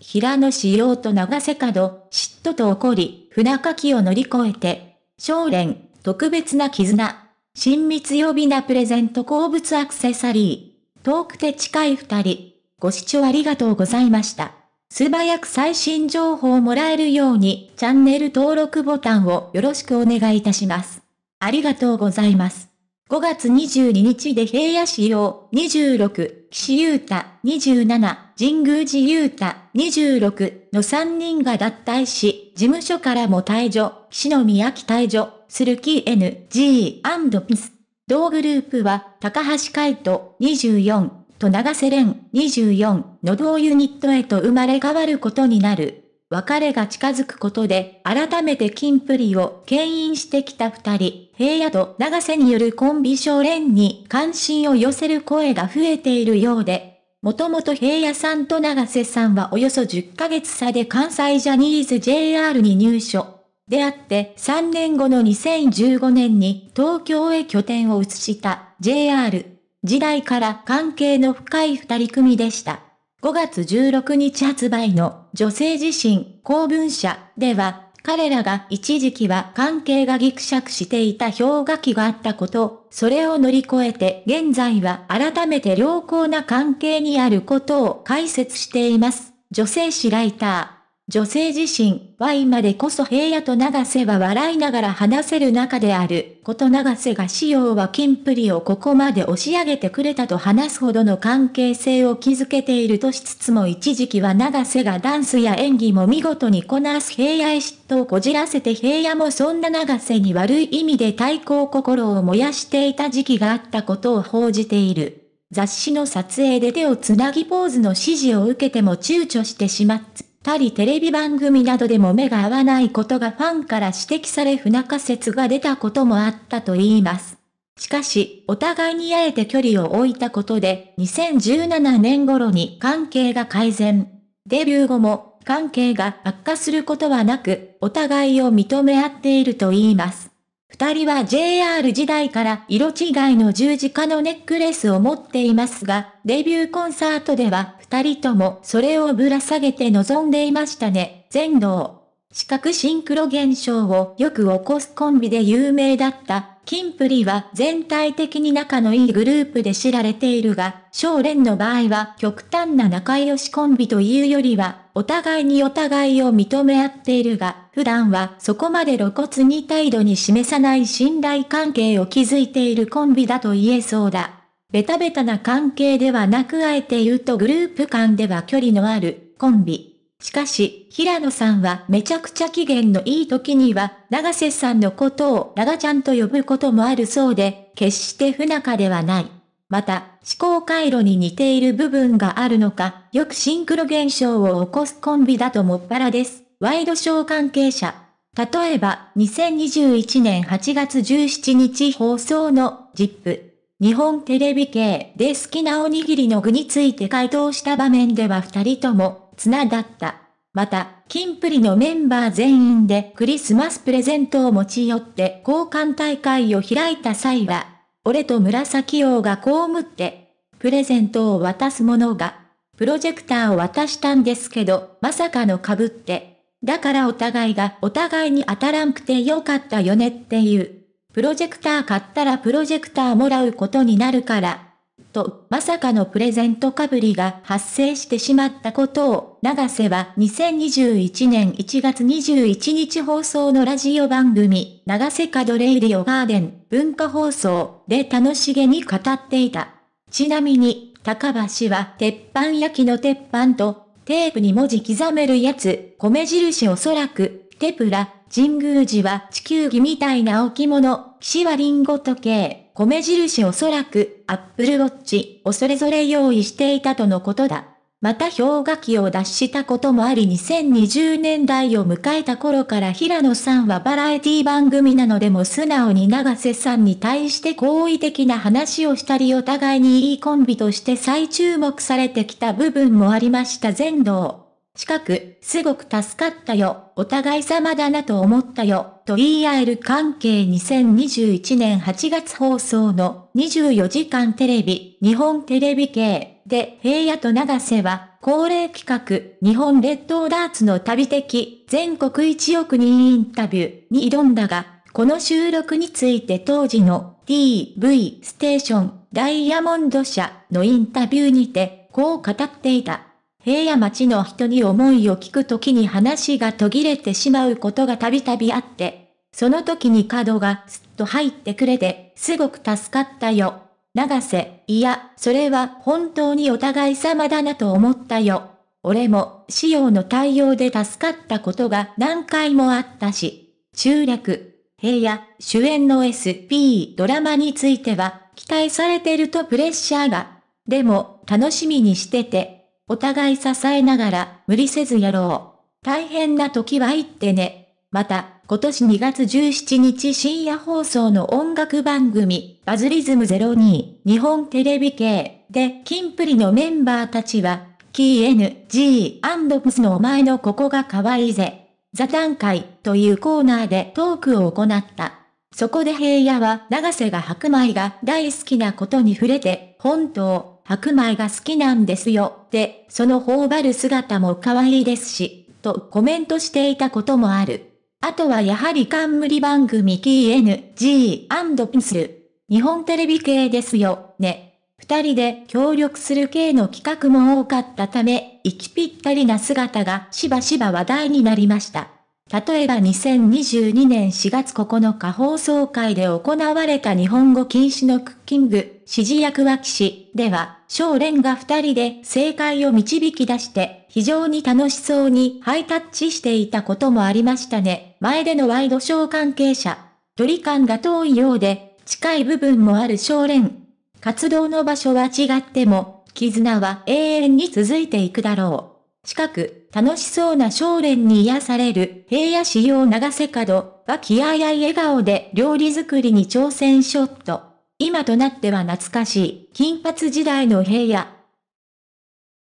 平野紫耀と長瀬角、嫉妬と怒り、船きを乗り越えて、少年、特別な絆、親密予備なプレゼント好物アクセサリー、遠くて近い二人、ご視聴ありがとうございました。素早く最新情報をもらえるように、チャンネル登録ボタンをよろしくお願いいたします。ありがとうございます。5月22日で平野市要26、岸優太27、神宮寺優太26の3人が脱退し、事務所からも退場、岸の宮城退場、する木 n g ピス。同グループは、高橋海人24と長瀬廉24の同ユニットへと生まれ変わることになる。別れが近づくことで、改めて金プリを牽引してきた二人、平野と長瀬によるコンビ賞連に関心を寄せる声が増えているようで、もともと平野さんと長瀬さんはおよそ10ヶ月差で関西ジャニーズ JR に入所。であって3年後の2015年に東京へ拠点を移した JR 時代から関係の深い二人組でした。5月16日発売の女性自身公文社では、彼らが一時期は関係がギクシャクしていた氷河期があったこと、それを乗り越えて現在は改めて良好な関係にあることを解説しています。女性誌ライター。女性自身は今でこそ平野と長瀬は笑いながら話せる中である、こと長瀬が仕様は金プリをここまで押し上げてくれたと話すほどの関係性を築けているとしつつも一時期は長瀬がダンスや演技も見事にこなす平野へ嫉妬をこじらせて平野もそんな長瀬に悪い意味で対抗心を燃やしていた時期があったことを報じている。雑誌の撮影で手をつなぎポーズの指示を受けても躊躇してしまった。たりテレビ番組などでも目が合わないことがファンから指摘され不仲説が出たこともあったと言います。しかし、お互いにあえて距離を置いたことで、2017年頃に関係が改善。デビュー後も、関係が悪化することはなく、お互いを認め合っていると言います。二人は JR 時代から色違いの十字架のネックレスを持っていますが、デビューコンサートでは二人ともそれをぶら下げて臨んでいましたね。全能。視覚シンクロ現象をよく起こすコンビで有名だった、キンプリは全体的に仲のいいグループで知られているが、少年の場合は極端な仲良しコンビというよりは、お互いにお互いを認め合っているが、普段はそこまで露骨に態度に示さない信頼関係を築いているコンビだと言えそうだ。ベタベタな関係ではなくあえて言うとグループ間では距離のあるコンビ。しかし、平野さんはめちゃくちゃ機嫌のいい時には、長瀬さんのことを長ちゃんと呼ぶこともあるそうで、決して不仲ではない。また、思考回路に似ている部分があるのか、よくシンクロ現象を起こすコンビだともっぱらです。ワイドショー関係者。例えば、2021年8月17日放送の ZIP。日本テレビ系で好きなおにぎりの具について回答した場面では二人とも綱だった。また、金プリのメンバー全員でクリスマスプレゼントを持ち寄って交換大会を開いた際は、俺と紫王がこうむって、プレゼントを渡す者が、プロジェクターを渡したんですけど、まさかの被って。だからお互いがお互いに当たらんくてよかったよねっていう。プロジェクター買ったらプロジェクターもらうことになるから、と、まさかのプレゼントかぶりが発生してしまったことを、長瀬は2021年1月21日放送のラジオ番組、長瀬角レイディオガーデン文化放送で楽しげに語っていた。ちなみに、高橋は鉄板焼きの鉄板と、テープに文字刻めるやつ、米印おそらく、テプラ、神宮寺は地球儀みたいな置物、岸はリンゴ時計。米印おそらく、Apple Watch をそれぞれ用意していたとのことだ。また氷河期を脱したこともあり2020年代を迎えた頃から平野さんはバラエティ番組なのでも素直に長瀬さんに対して好意的な話をしたりお互いにいいコンビとして再注目されてきた部分もありました全道。近く、すごく助かったよ、お互い様だなと思ったよ、と言い合える関係2021年8月放送の24時間テレビ、日本テレビ系で平野と長瀬は恒例企画、日本列島ダーツの旅的全国1億人インタビューに挑んだが、この収録について当時の TV ステーションダイヤモンド社のインタビューにて、こう語っていた。平野町の人に思いを聞くときに話が途切れてしまうことがたびたびあって、その時に角がすっと入ってくれて、すごく助かったよ。長瀬、いや、それは本当にお互い様だなと思ったよ。俺も、仕様の対応で助かったことが何回もあったし。中略、平野、主演の SP ドラマについては、期待されてるとプレッシャーが。でも、楽しみにしてて、お互い支えながら、無理せずやろう。大変な時は言ってね。また、今年2月17日深夜放送の音楽番組、バズリズム02、日本テレビ系で、キンプリのメンバーたちは、KNG& p スのお前のここが可愛いぜ。座談会というコーナーでトークを行った。そこで平野は長瀬が白米が大好きなことに触れて、本当、白米が好きなんですよ。、その頬張る姿も可愛いですし、とコメントしていたこともある。あとはやはり冠番組 k n g p ン n s 日本テレビ系ですよ、ね。二人で協力する系の企画も多かったため、息ぴったりな姿がしばしば話題になりました。例えば2022年4月9日放送会で行われた日本語禁止のクッキング、指示役は騎士では、少年が二人で正解を導き出して、非常に楽しそうにハイタッチしていたこともありましたね。前でのワイドショー関係者。距離感が遠いようで、近い部分もある少年。活動の場所は違っても、絆は永遠に続いていくだろう。近く、楽しそうな少年に癒される、平野仕様長瀬角、は気あいあい笑顔で料理作りに挑戦ショット。今となっては懐かしい、金髪時代の平野。